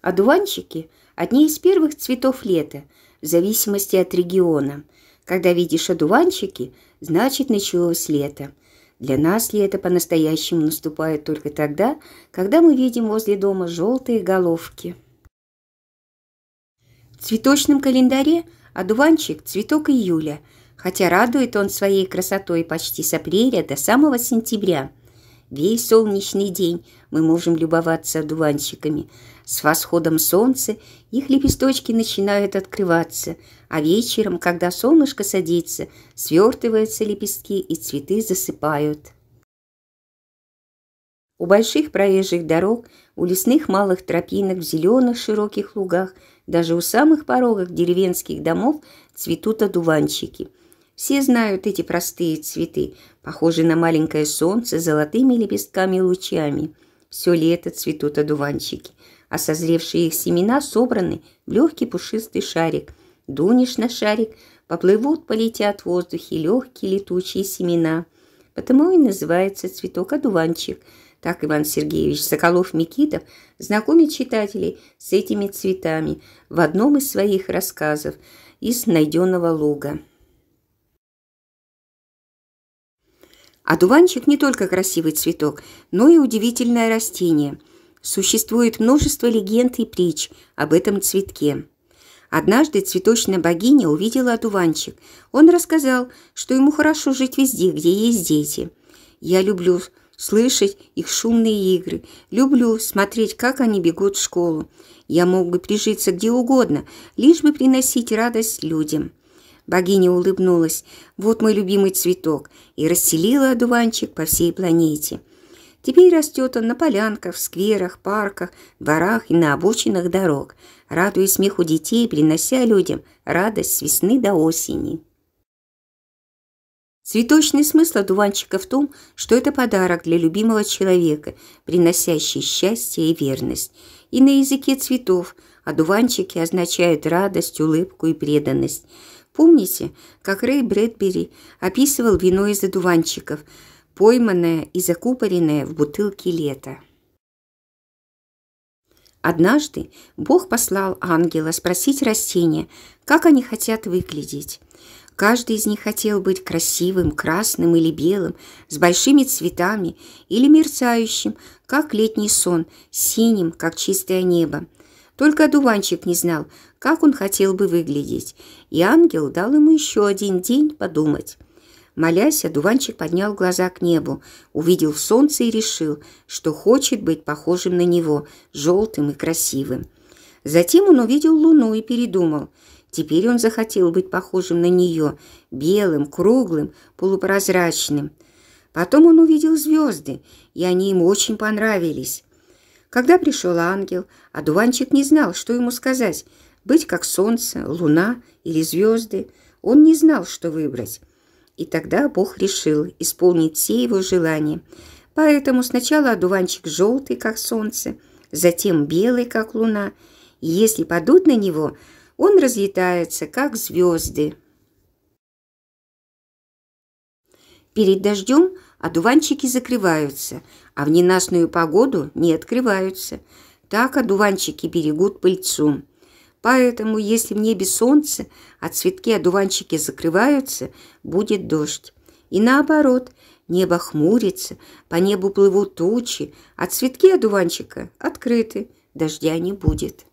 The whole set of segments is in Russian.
Одуванчики – одни из первых цветов лета, в зависимости от региона. Когда видишь одуванчики, значит началось лето. Для нас лето по-настоящему наступает только тогда, когда мы видим возле дома желтые головки. В цветочном календаре одуванчик – цветок июля, хотя радует он своей красотой почти с апреля до самого сентября – Весь солнечный день мы можем любоваться одуванчиками. С восходом солнца их лепесточки начинают открываться, а вечером, когда солнышко садится, свертываются лепестки и цветы засыпают. У больших проезжих дорог, у лесных малых тропинок, в зеленых широких лугах, даже у самых порогах деревенских домов цветут одуванчики – все знают эти простые цветы, похожие на маленькое солнце с золотыми лепестками и лучами. Все лето цветут одуванчики, а созревшие их семена собраны в легкий пушистый шарик. Дунешь на шарик, поплывут, полетят в воздухе легкие летучие семена. Потому и называется цветок одуванчик – так Иван Сергеевич Соколов-Микитов знакомит читателей с этими цветами в одном из своих рассказов из «Найденного луга». А не только красивый цветок, но и удивительное растение. Существует множество легенд и притч об этом цветке. Однажды цветочная богиня увидела одуванчик. Он рассказал, что ему хорошо жить везде, где есть дети. «Я люблю слышать их шумные игры, люблю смотреть, как они бегут в школу. Я мог бы прижиться где угодно, лишь бы приносить радость людям». Богиня улыбнулась. «Вот мой любимый цветок!» и расселила одуванчик по всей планете. Теперь растет он на полянках, в скверах, парках, дворах и на обочинах дорог, радуясь смеху детей, принося людям радость с весны до осени. Цветочный смысл одуванчика в том, что это подарок для любимого человека, приносящий счастье и верность. И на языке цветов одуванчики означают радость, улыбку и преданность – Помните, как Рэй Брэдбери описывал вино из одуванчиков, пойманное и закупоренное в бутылке лето? Однажды Бог послал ангела спросить растения, как они хотят выглядеть. Каждый из них хотел быть красивым, красным или белым, с большими цветами или мерцающим, как летний сон, синим, как чистое небо. Только одуванчик не знал, как он хотел бы выглядеть, и ангел дал ему еще один день подумать. Молясь, одуванчик поднял глаза к небу, увидел солнце и решил, что хочет быть похожим на него, желтым и красивым. Затем он увидел луну и передумал. Теперь он захотел быть похожим на нее, белым, круглым, полупрозрачным. Потом он увидел звезды, и они ему очень понравились. Когда пришел ангел, одуванчик не знал, что ему сказать, быть как солнце, луна или звезды. Он не знал, что выбрать. И тогда Бог решил исполнить все его желания. Поэтому сначала одуванчик желтый, как солнце, затем белый, как луна. И если подуть на него, он разлетается, как звезды. Перед дождем одуванчики закрываются, а в ненастную погоду не открываются. Так одуванчики берегут пыльцу. Поэтому, если в небе солнце, а цветки одуванчики закрываются, будет дождь. И наоборот, небо хмурится, по небу плывут тучи, а цветки одуванчика открыты, дождя не будет.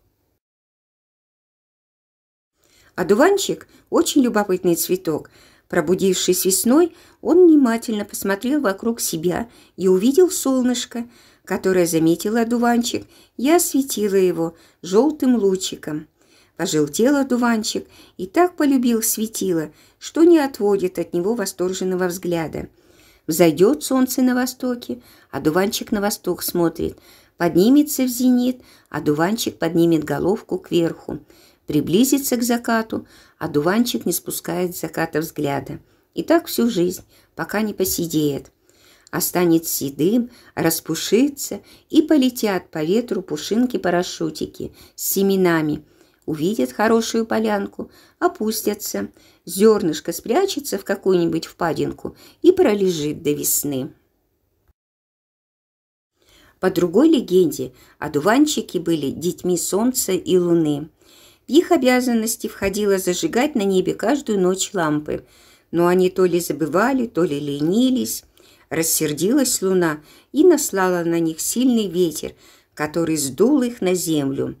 Одуванчик – очень любопытный цветок. Пробудившись весной, он внимательно посмотрел вокруг себя и увидел солнышко, которое заметил одуванчик и осветило его желтым лучиком пожелтел одуванчик и так полюбил светило, что не отводит от него восторженного взгляда. Взойдет солнце на востоке, а дуванчик на восток смотрит. Поднимется в зенит, а дуванчик поднимет головку кверху. Приблизится к закату, а дуванчик не спускает с заката взгляда. И так всю жизнь, пока не посидеет. А седым, распушится, и полетят по ветру пушинки-парашютики с семенами – увидят хорошую полянку, опустятся, зернышко спрячется в какую-нибудь впадинку и пролежит до весны. По другой легенде, одуванчики были детьми солнца и луны. В их обязанности входило зажигать на небе каждую ночь лампы, но они то ли забывали, то ли ленились. Рассердилась луна и наслала на них сильный ветер, который сдул их на землю.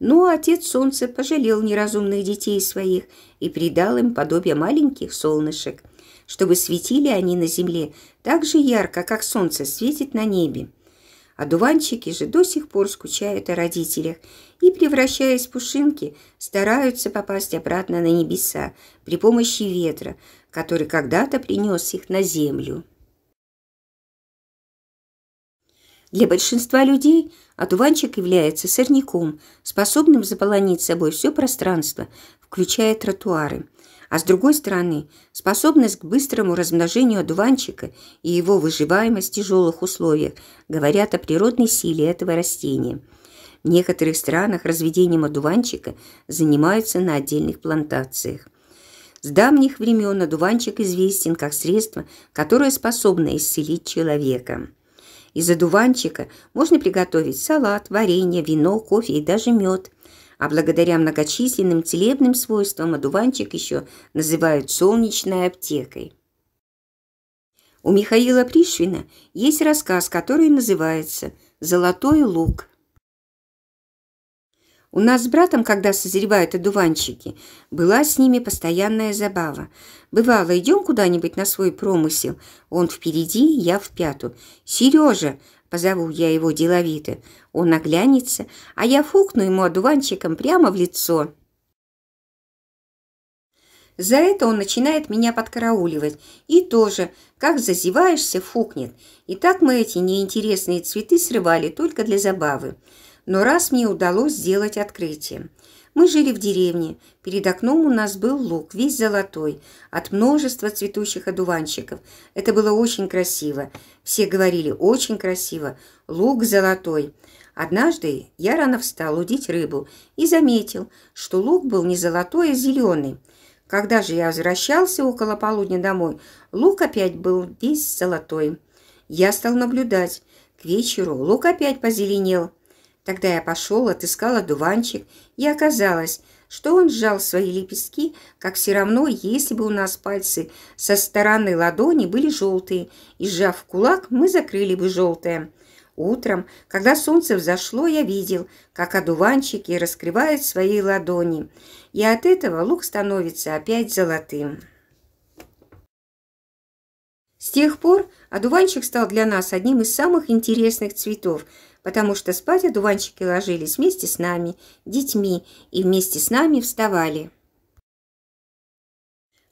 Но отец солнца пожалел неразумных детей своих и придал им подобие маленьких солнышек, чтобы светили они на земле так же ярко, как солнце светит на небе. А дуванчики же до сих пор скучают о родителях и, превращаясь в пушинки, стараются попасть обратно на небеса при помощи ветра, который когда-то принес их на землю. Для большинства людей одуванчик является сорняком, способным заполонить собой все пространство, включая тротуары. А с другой стороны, способность к быстрому размножению одуванчика и его выживаемость в тяжелых условиях говорят о природной силе этого растения. В некоторых странах разведением одуванчика занимаются на отдельных плантациях. С давних времен одуванчик известен как средство, которое способно исцелить человека. Из одуванчика можно приготовить салат, варенье, вино, кофе и даже мед. А благодаря многочисленным целебным свойствам одуванчик еще называют солнечной аптекой. У Михаила Пришвина есть рассказ, который называется «Золотой лук». У нас с братом, когда созревают одуванчики, была с ними постоянная забава. Бывало, идем куда-нибудь на свой промысел. Он впереди, я в пяту. «Сережа!» – позову я его деловито. Он оглянется, а я фукну ему одуванчиком прямо в лицо. За это он начинает меня подкарауливать. И тоже, как зазеваешься, фукнет. И так мы эти неинтересные цветы срывали только для забавы но раз мне удалось сделать открытие. Мы жили в деревне, перед окном у нас был луг, весь золотой, от множества цветущих одуванчиков. Это было очень красиво, все говорили «очень красиво», луг золотой. Однажды я рано встал удить рыбу и заметил, что лук был не золотой, а зеленый. Когда же я возвращался около полудня домой, лук опять был весь золотой. Я стал наблюдать. К вечеру лук опять позеленел – Тогда я пошел, отыскал одуванчик, и оказалось, что он сжал свои лепестки, как все равно, если бы у нас пальцы со стороны ладони были желтые, и сжав кулак, мы закрыли бы желтое. Утром, когда солнце взошло, я видел, как одуванчики раскрывают свои ладони, и от этого лук становится опять золотым. С тех пор одуванчик стал для нас одним из самых интересных цветов – потому что спать одуванчики ложились вместе с нами, детьми, и вместе с нами вставали.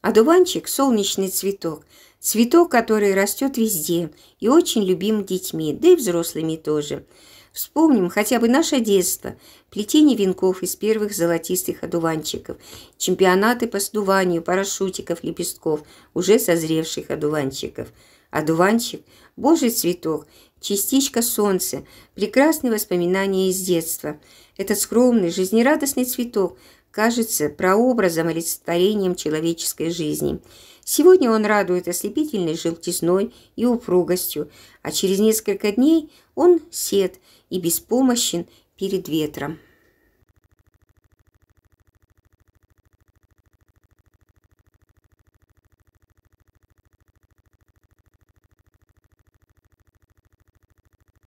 Одуванчик – солнечный цветок, цветок, который растет везде и очень любим детьми, да и взрослыми тоже. Вспомним хотя бы наше детство, плетение венков из первых золотистых одуванчиков, чемпионаты по сдуванию парашютиков лепестков, уже созревших одуванчиков. Одуванчик – божий цветок, частичка солнца, прекрасные воспоминания из детства. Этот скромный, жизнерадостный цветок кажется прообразом или олицетворением человеческой жизни. Сегодня он радует ослепительной желтизной и упругостью, а через несколько дней он сед и беспомощен перед ветром.